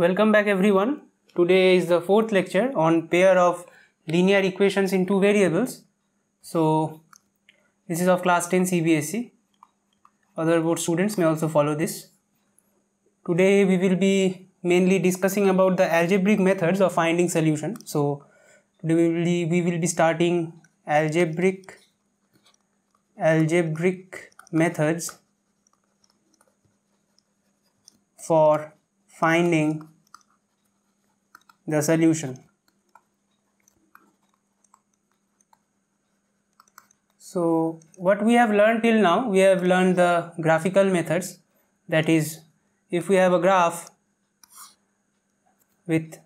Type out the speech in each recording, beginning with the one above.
Welcome back everyone. Today is the fourth lecture on pair of linear equations in two variables. So this is of class 10 CBSE. Other board students may also follow this. Today we will be mainly discussing about the algebraic methods of finding solution. So today we will be, we will be starting algebraic algebraic methods for finding the solution. So what we have learned till now, we have learned the graphical methods that is if we have a graph with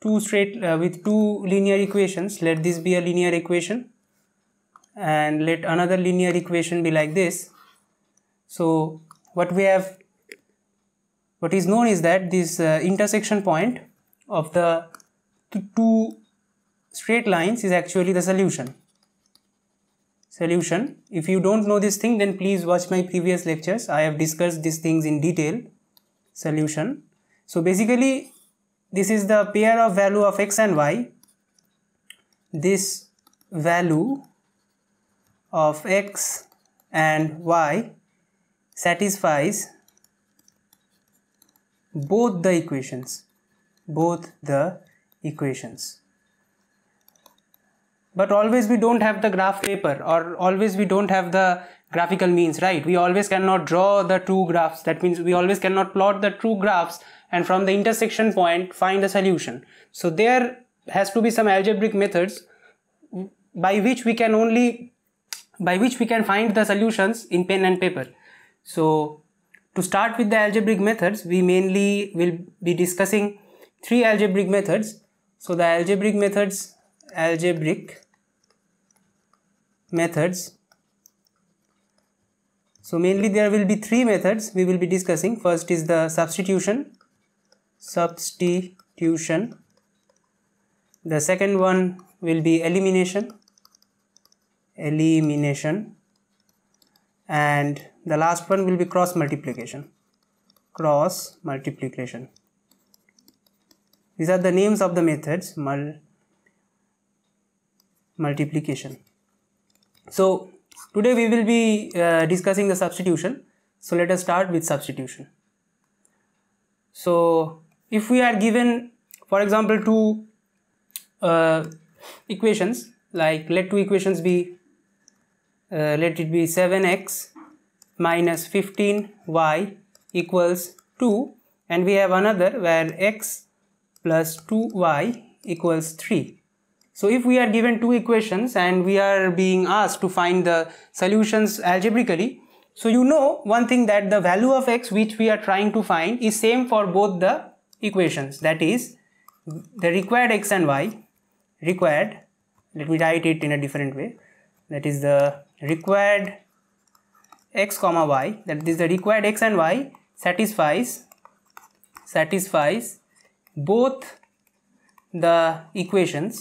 two straight uh, with two linear equations let this be a linear equation and let another linear equation be like this so what we have what is known is that this uh, intersection point of the two straight lines is actually the solution solution if you don't know this thing then please watch my previous lectures i have discussed these things in detail solution so basically this is the pair of value of x and y this value of x and y satisfies both the equations both the equations but always we don't have the graph paper or always we don't have the graphical means right we always cannot draw the two graphs that means we always cannot plot the two graphs and from the intersection point find a solution so there has to be some algebraic methods by which we can only by which we can find the solutions in pen and paper so to start with the algebraic methods, we mainly will be discussing three algebraic methods. So the algebraic methods, algebraic methods. So mainly there will be three methods we will be discussing. First is the substitution, substitution. The second one will be elimination, elimination and the last one will be cross multiplication cross multiplication these are the names of the methods mul multiplication so today we will be uh, discussing the substitution so let us start with substitution so if we are given for example two uh, equations like let two equations be uh, let it be 7x minus 15y equals 2 and we have another where x plus 2y equals 3. So if we are given two equations and we are being asked to find the solutions algebraically, so you know one thing that the value of x which we are trying to find is same for both the equations that is the required x and y required let me write it in a different way that is the required x comma y that is the required x and y satisfies satisfies both the equations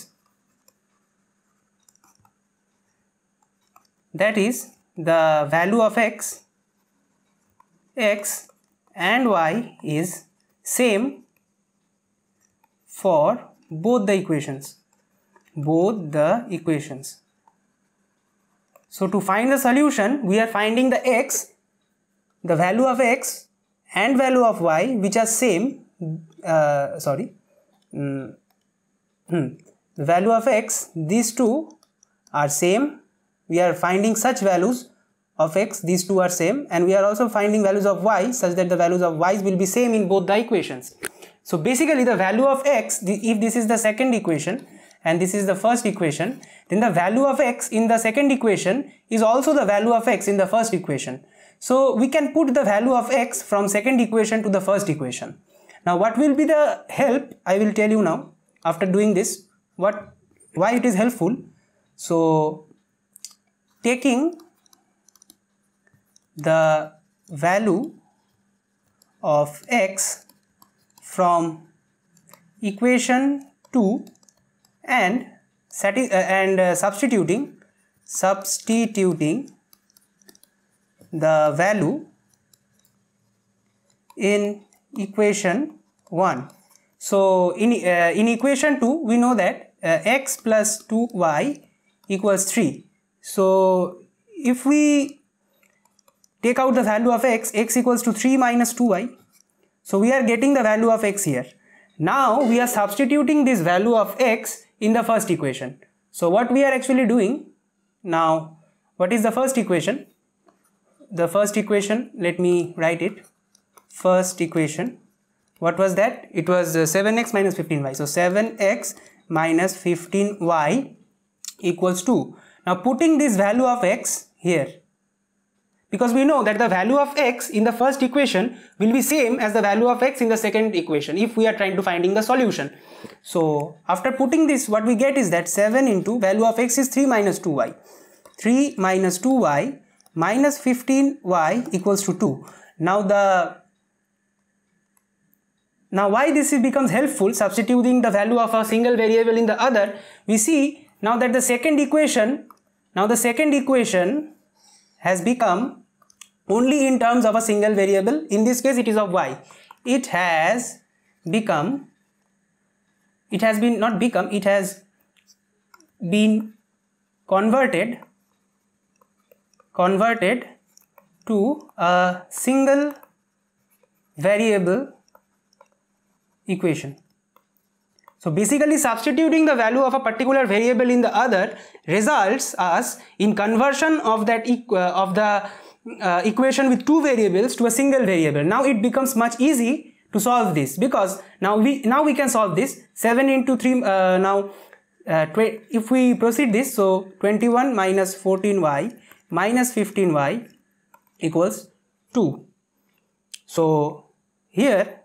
that is the value of x x and y is same for both the equations both the equations so to find the solution, we are finding the x, the value of x and value of y which are same, uh, sorry, mm, the value of x, these two are same. We are finding such values of x, these two are same and we are also finding values of y such that the values of y will be same in both the equations. So basically the value of x, if this is the second equation, and this is the first equation then the value of x in the second equation is also the value of x in the first equation so we can put the value of x from second equation to the first equation now what will be the help i will tell you now after doing this what why it is helpful so taking the value of x from equation 2 and uh, and uh, substituting substituting the value in equation 1 so in uh, in equation 2 we know that uh, x plus 2y equals 3 so if we take out the value of x x equals to 3 minus 2y so we are getting the value of x here now we are substituting this value of x in the first equation. So what we are actually doing now, what is the first equation? The first equation, let me write it. First equation, what was that? It was 7x uh, minus 15y. So 7x minus 15y equals 2. Now putting this value of x here, because we know that the value of x in the first equation will be same as the value of x in the second equation if we are trying to finding the solution. So after putting this what we get is that 7 into value of x is 3 minus 2y. 3 minus 2y minus 15y equals to 2. Now the now why this becomes helpful substituting the value of a single variable in the other we see now that the second equation now the second equation has become only in terms of a single variable. In this case, it is of y. It has become, it has been not become, it has been converted, converted to a single variable equation. So basically substituting the value of a particular variable in the other results us in conversion of that of the uh, equation with two variables to a single variable. Now it becomes much easy to solve this because now we now we can solve this 7 into 3 uh, now uh, if we proceed this so 21 minus 14y minus 15y equals 2. So here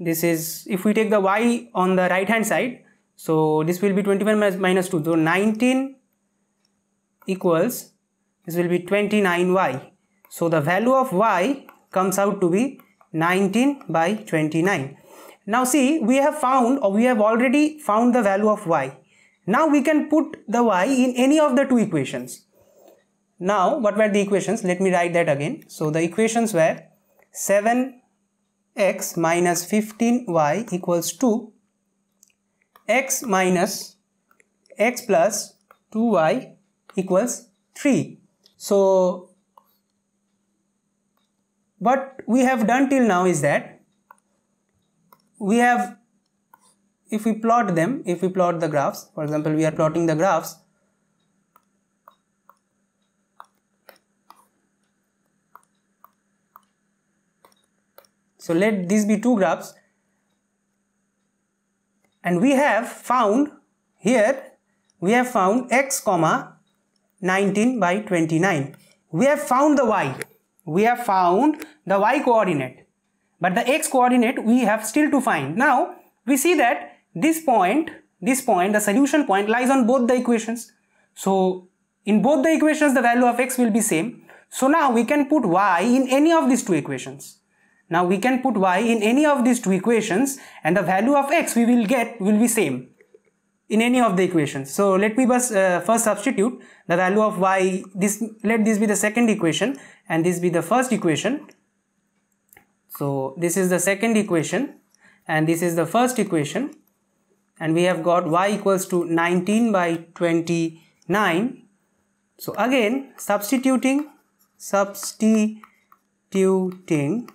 this is if we take the y on the right hand side so this will be 21 minus 2 so 19 equals this will be 29y so the value of y comes out to be 19 by 29 now see we have found or we have already found the value of y now we can put the y in any of the two equations now what were the equations let me write that again so the equations were 7x minus 15y equals two. x minus x plus 2y equals 3 so what we have done till now is that we have if we plot them, if we plot the graphs, for example, we are plotting the graphs, So let these be two graphs and we have found here we have found x comma 19 by 29. We have found the y. We have found the y coordinate. But the x coordinate we have still to find. Now, we see that this point, this point, the solution point lies on both the equations. So, in both the equations, the value of x will be same. So now we can put y in any of these two equations. Now we can put y in any of these two equations and the value of x we will get will be same in any of the equations. So let me first, uh, first substitute the value of y, this let this be the second equation and this be the first equation. So this is the second equation and this is the first equation and we have got y equals to 19 by 29. So again substituting, substituting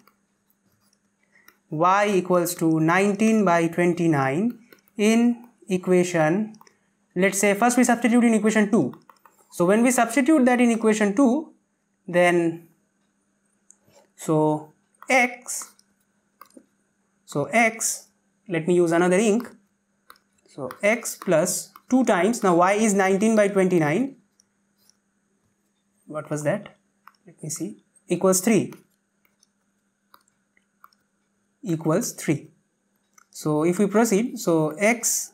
y equals to 19 by 29 in equation, let's say first we substitute in equation 2. So when we substitute that in equation 2, then so x, so x, let me use another ink. So x plus 2 times, now y is 19 by 29. What was that? Let me see. Equals 3. Equals 3. So if we proceed, so x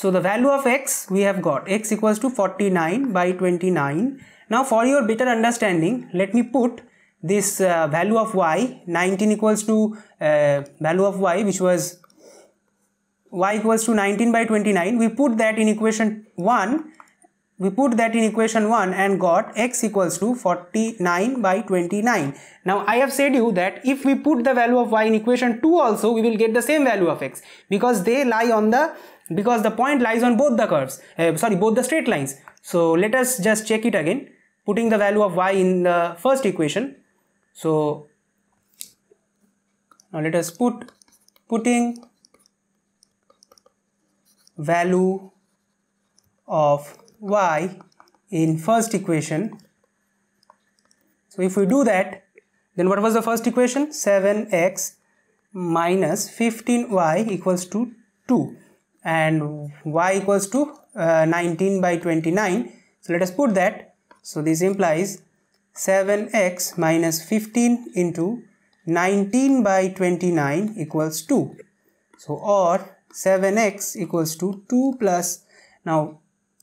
So the value of x we have got x equals to 49 by 29. Now for your better understanding let me put this uh, value of y 19 equals to uh, value of y which was y equals to 19 by 29 we put that in equation 1 we put that in equation 1 and got x equals to 49 by 29. Now I have said you that if we put the value of y in equation 2 also we will get the same value of x because they lie on the because the point lies on both the curves uh, sorry both the straight lines. So let us just check it again putting the value of y in the first equation. So now let us put putting value of y in first equation. So if we do that, then what was the first equation? 7x minus 15y equals to 2 and y equals to uh, 19 by 29. So let us put that. So this implies 7x minus 15 into 19 by 29 equals 2. So or 7x equals to 2 plus now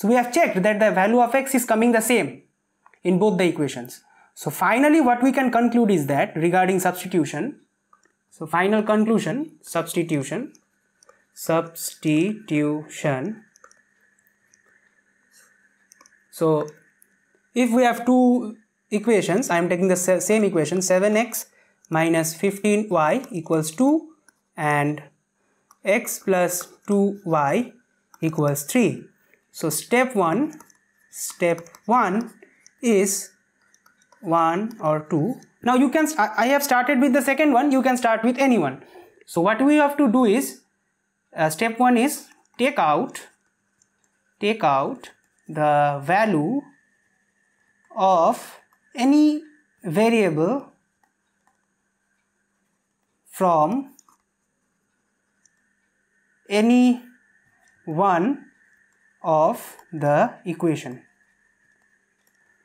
So we have checked that the value of x is coming the same in both the equations. So finally what we can conclude is that regarding substitution, so final conclusion, substitution, substitution. So if we have two equations, I am taking the same equation 7x minus 15y equals 2 and x plus 2y equals 3. So step 1, step 1 is 1 or 2. Now you can, I have started with the second one, you can start with any one. So what we have to do is, uh, step 1 is take out, take out the value of any variable from any one of the equation.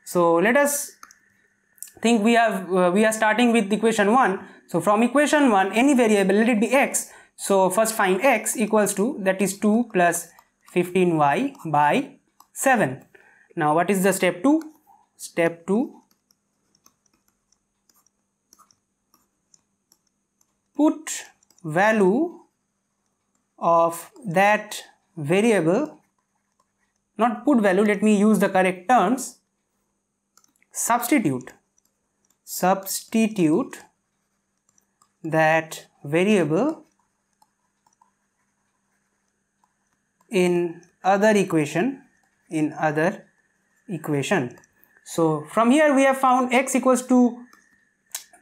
So let us think we have uh, we are starting with equation 1. So from equation 1 any variable let it be x. So first find x equals to that is 2 plus 15y by 7. Now what is the step 2? Step 2 put value of that variable not put value, let me use the correct terms, substitute, substitute that variable in other equation, in other equation. So from here we have found x equals to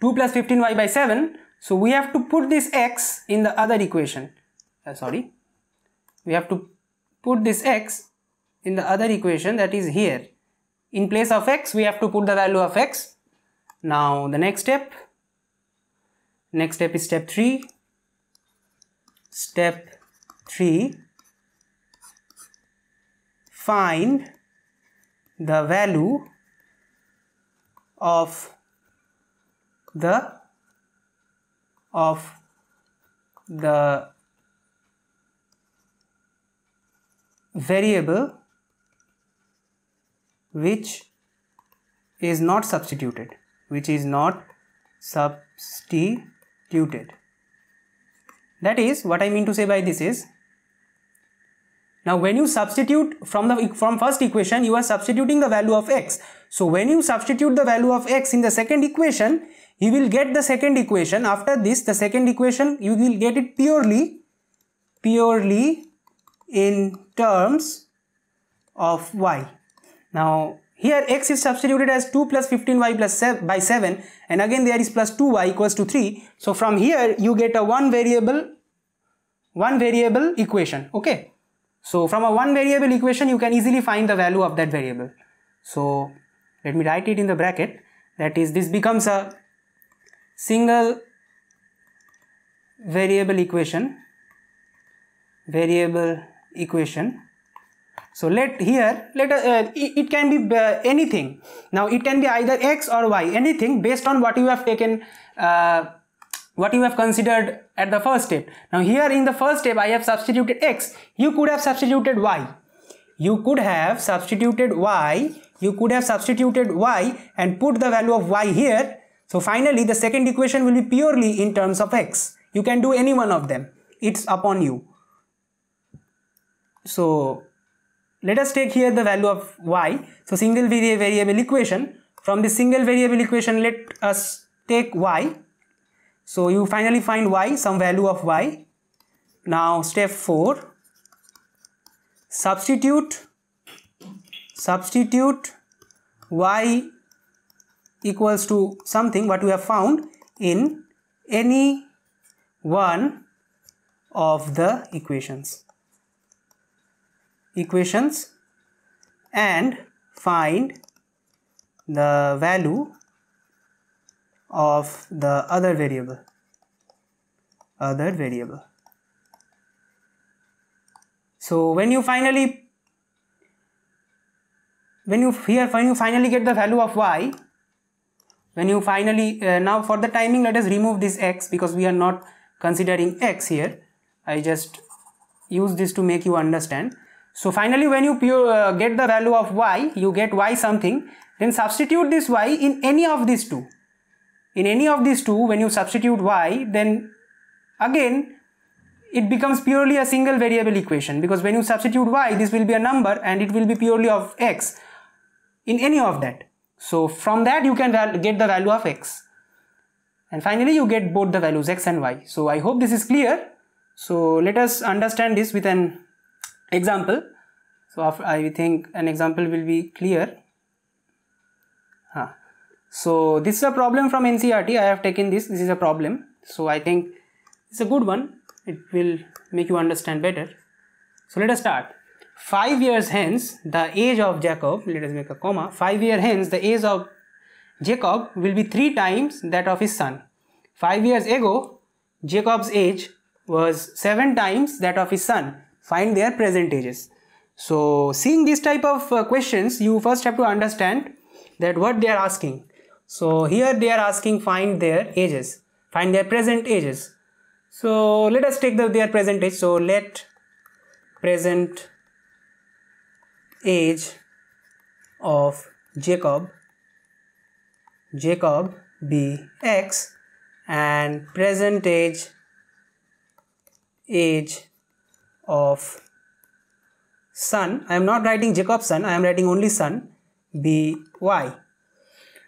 2 plus 15y by 7. So we have to put this x in the other equation, uh, sorry, we have to put this x in the other equation that is here. In place of x, we have to put the value of x. Now the next step, next step is step 3. Step 3, find the value of the of the variable which is not substituted which is not substituted that is what I mean to say by this is now when you substitute from the from first equation you are substituting the value of x so when you substitute the value of x in the second equation you will get the second equation after this the second equation you will get it purely purely in terms of y now here x is substituted as 2 plus 15y plus 7 by 7 and again there is plus 2y equals to 3. So from here you get a one variable one variable equation okay. So from a one variable equation you can easily find the value of that variable. So let me write it in the bracket that is this becomes a single variable equation variable equation so let here let uh, it can be uh, anything now it can be either x or y anything based on what you have taken uh, what you have considered at the first step now here in the first step i have substituted x you could have substituted y you could have substituted y you could have substituted y and put the value of y here so finally the second equation will be purely in terms of x you can do any one of them it's upon you so let us take here the value of y. So single variable equation. From this single variable equation, let us take y. So you finally find y, some value of y. Now step 4. Substitute. Substitute y equals to something what we have found in any one of the equations equations and find the value of the other variable other variable so when you finally when you here when you finally get the value of y when you finally uh, now for the timing let us remove this x because we are not considering x here i just use this to make you understand so finally when you uh, get the value of y, you get y something, then substitute this y in any of these two. In any of these two, when you substitute y, then again it becomes purely a single variable equation because when you substitute y, this will be a number and it will be purely of x in any of that. So from that you can get the value of x. And finally you get both the values x and y. So I hope this is clear. So let us understand this with an example so after, I think an example will be clear huh. so this is a problem from NCRT I have taken this this is a problem so I think it's a good one it will make you understand better so let us start five years hence the age of Jacob let us make a comma five year hence the age of Jacob will be three times that of his son five years ago Jacob's age was seven times that of his son find their present ages. So seeing this type of uh, questions, you first have to understand that what they are asking. So here they are asking find their ages, find their present ages. So let us take the, their present age. So let present age of Jacob, Jacob be X and present age, age of sun. I am not writing Jacobson, I am writing only sun by.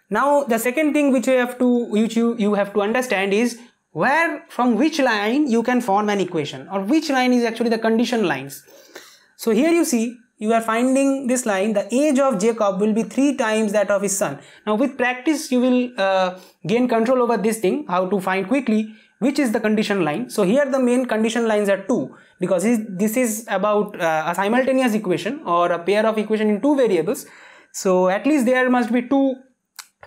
Now the second thing which you have to which you, you have to understand is where from which line you can form an equation or which line is actually the condition lines. So here you see you are finding this line the age of Jacob will be three times that of his son. Now with practice you will uh, gain control over this thing how to find quickly which is the condition line. So here the main condition lines are two because this is about uh, a simultaneous equation or a pair of equation in two variables. So at least there must be two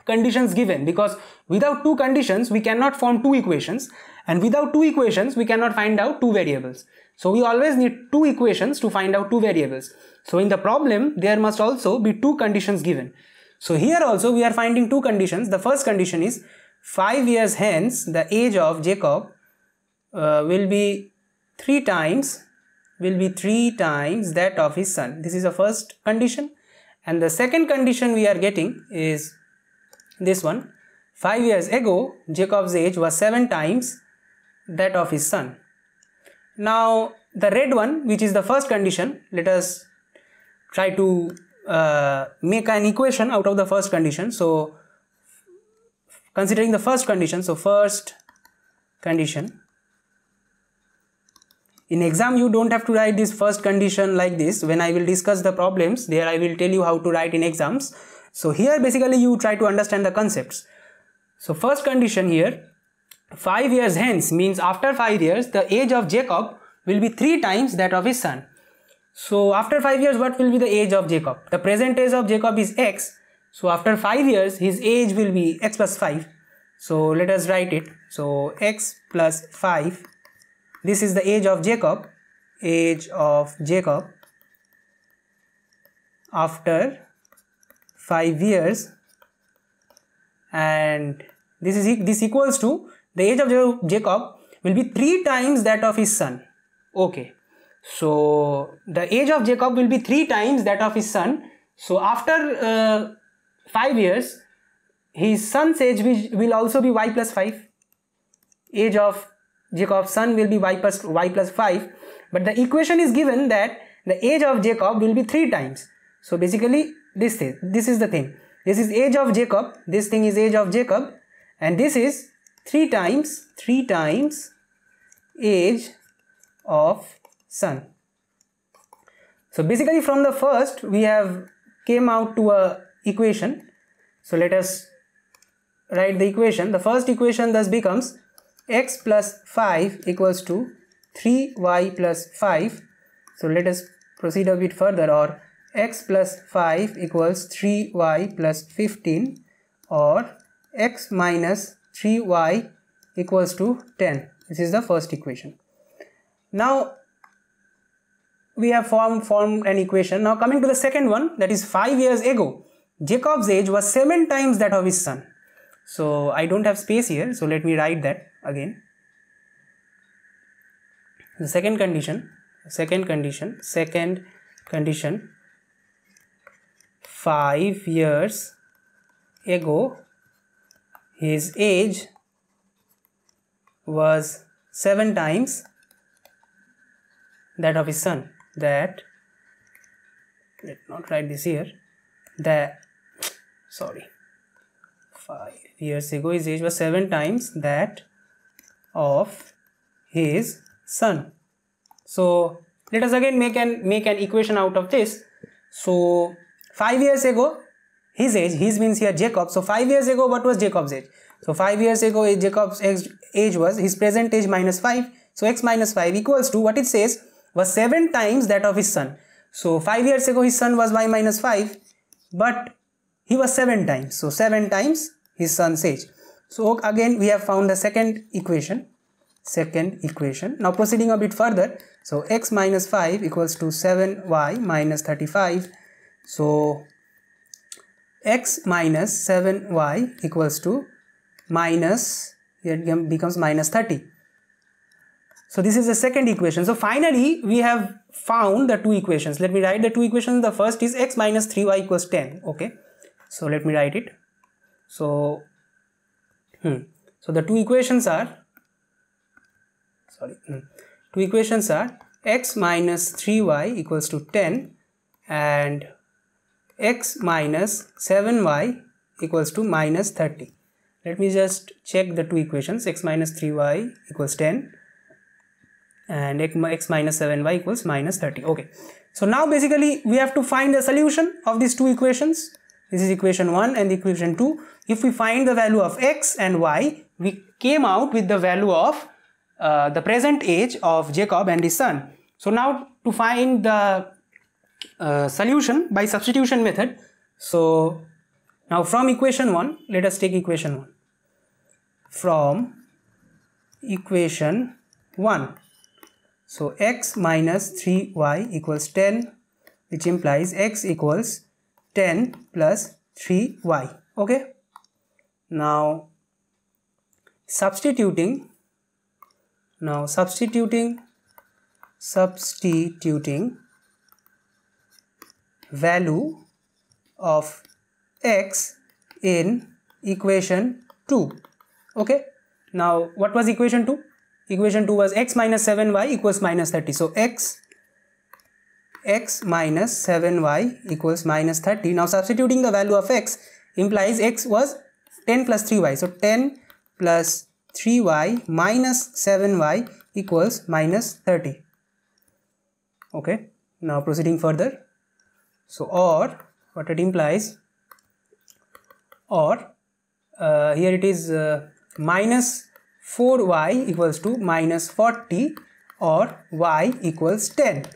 conditions given because without two conditions we cannot form two equations and without two equations we cannot find out two variables. So we always need two equations to find out two variables. So in the problem there must also be two conditions given. So here also we are finding two conditions. The first condition is five years hence the age of Jacob uh, will be three times will be three times that of his son. This is the first condition and the second condition we are getting is this one. Five years ago Jacob's age was seven times that of his son. Now the red one which is the first condition let us try to uh, make an equation out of the first condition. So considering the first condition so first condition in exam you don't have to write this first condition like this when i will discuss the problems there i will tell you how to write in exams so here basically you try to understand the concepts so first condition here 5 years hence means after 5 years the age of jacob will be 3 times that of his son so after 5 years what will be the age of jacob the present age of jacob is x so after 5 years, his age will be x plus 5. So let us write it. So x plus 5, this is the age of Jacob, age of Jacob after 5 years and this is this equals to the age of Jacob will be 3 times that of his son. Okay. So the age of Jacob will be 3 times that of his son. So after uh, 5 years, his son's age will also be y plus 5. Age of Jacob's son will be y plus, y plus 5. But the equation is given that the age of Jacob will be 3 times. So basically this thing, this is the thing. This is age of Jacob, this thing is age of Jacob and this is 3 times, 3 times age of son. So basically from the first we have came out to a equation. So let us write the equation. The first equation thus becomes x plus 5 equals to 3y plus 5. So let us proceed a bit further or x plus 5 equals 3y plus 15 or x minus 3y equals to 10. This is the first equation. Now we have formed, formed an equation. Now coming to the second one that is 5 years ago. Jacob's age was seven times that of his son. So I don't have space here, so let me write that again. The second condition, second condition, second condition, five years ago, his age was seven times that of his son. That, let not write this here, that sorry five years ago his age was seven times that of his son so let us again make an make an equation out of this so five years ago his age his means here jacob so five years ago what was jacob's age so five years ago jacob's age was his present age minus five so x minus 5 equals to what it says was 7 times that of his son. So 5 years ago his son was y minus 5 but he was 7 times. So 7 times his son's age. So again we have found the second equation. Second equation. Now proceeding a bit further. So x minus 5 equals to 7y minus 35. So x minus 7y equals to minus, it becomes minus 30. So this is the second equation. So finally we have found the two equations. Let me write the two equations. The first is x minus 3y equals 10. Okay so let me write it so hmm, so the two equations are sorry hmm, two equations are x minus 3y equals to 10 and x minus 7y equals to minus 30 let me just check the two equations x minus 3y equals 10 and x minus 7y equals minus 30 okay so now basically we have to find the solution of these two equations this is equation 1 and equation 2. If we find the value of x and y, we came out with the value of uh, the present age of Jacob and his son. So now to find the uh, solution by substitution method. So now from equation 1, let us take equation 1. From equation 1. So x minus 3y equals 10 which implies x equals 10 plus 3y okay now substituting now substituting substituting value of x in equation 2 okay now what was equation 2 equation 2 was x minus 7y equals minus 30 so x x minus 7y equals minus 30. Now substituting the value of x implies x was 10 plus 3y. So 10 plus 3y minus 7y equals minus 30. Okay. Now proceeding further. So or what it implies or uh, here it is uh, minus 4y equals to minus 40 or y equals 10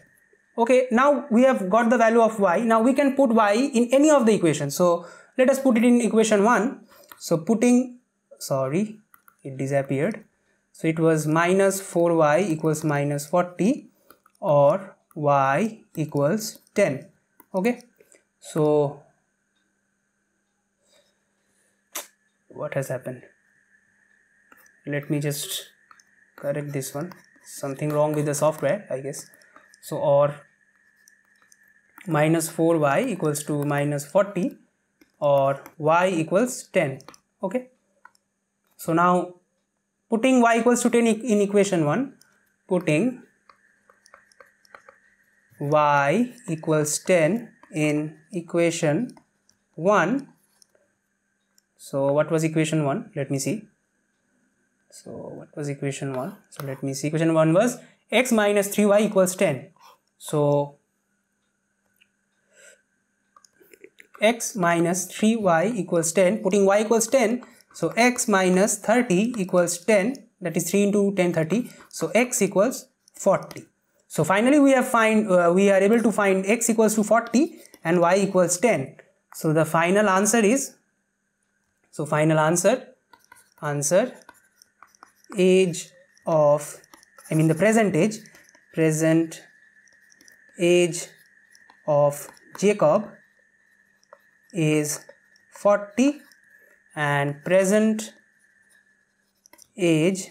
okay now we have got the value of y now we can put y in any of the equations so let us put it in equation 1 so putting sorry it disappeared so it was minus 4y equals minus 40 or y equals 10 okay so what has happened let me just correct this one something wrong with the software i guess so or minus 4y equals to minus 40 or y equals 10 okay so now putting y equals to 10 in equation 1 putting y equals 10 in equation 1 so what was equation 1 let me see so what was equation 1 so let me see equation 1 was x minus 3y equals 10 so x minus 3y equals 10 putting y equals 10 so x minus 30 equals 10 that is 3 into 10 30 so x equals 40 so finally we have find uh, we are able to find x equals to 40 and y equals 10 so the final answer is so final answer answer age of I mean the present age present age of Jacob is 40 and present age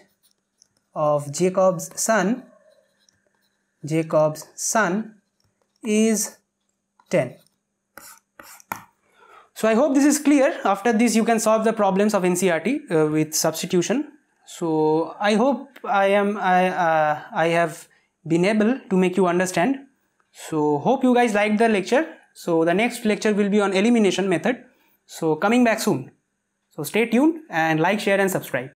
of Jacob's son Jacob's son is 10. So I hope this is clear. After this you can solve the problems of NCRT uh, with substitution. So I hope I am I uh, I have been able to make you understand. So hope you guys liked the lecture. So the next lecture will be on elimination method. So coming back soon. So stay tuned and like, share and subscribe.